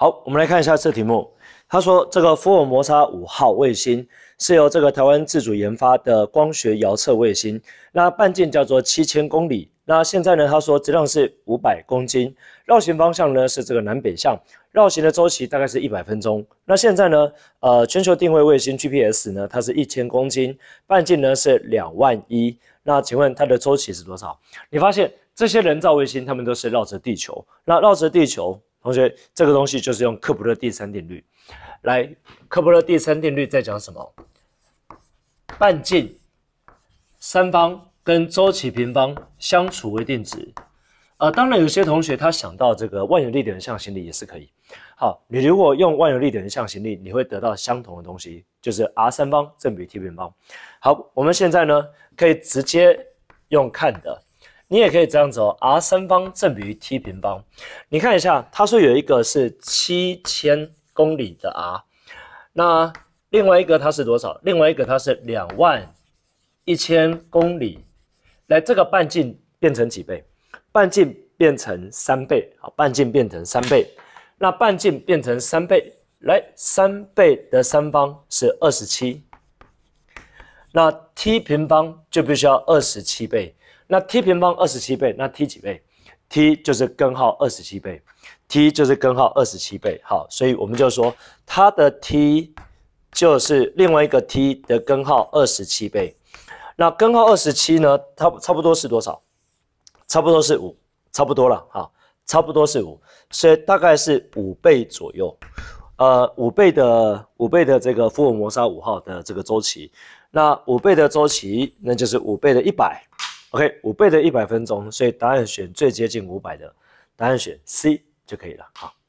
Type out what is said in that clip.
好，我们来看一下这题目。他说这个福尔摩沙五号卫星是由这个台湾自主研发的光学遥测卫星，那半径叫做七千公里。那现在呢，他说质量是五百公斤，绕行方向呢是这个南北向，绕行的周期大概是一百分钟。那现在呢，呃，全球定位卫星 GPS 呢，它是一千公斤，半径呢是两万一。那请问它的周期是多少？你发现这些人造卫星，它们都是绕着地球，那绕着地球。同学，这个东西就是用克普勒第三定律来。克普勒第三定律在讲什么？半径三方跟周期平方相除为定值。啊，当然有些同学他想到这个万有力点的向心力也是可以。好，你如果用万有力点的向心力，你会得到相同的东西，就是 r 三方正比 t 平方。好，我们现在呢可以直接用看的。你也可以这样子哦，r 三方正比于 t 平方，你看一下，他说有一个是七千公里的 r，那另外一个它是多少？另外一个它是两万一千公里，来，这个半径变成几倍？半径变成三倍，好，半径变成三倍，那半径变成三倍，来，三倍的三方是二十七。那 t 平方就必须要二十七倍，那 t 平方二十七倍，那 t 几倍？t 就是根号二十七倍，t 就是根号二十七倍。好，所以我们就说它的 t 就是另外一个 t 的根号二十七倍。那根号二十七呢？差差不多是多少？差不多是五，差不多了。好，差不多是五，所以大概是五倍左右。呃，五倍的五倍的这个复合磨砂五号的这个周期，那五倍的周期，那就是五倍的一百，OK，五倍的一百分钟，所以答案选最接近五百的答案选 C 就可以了，好。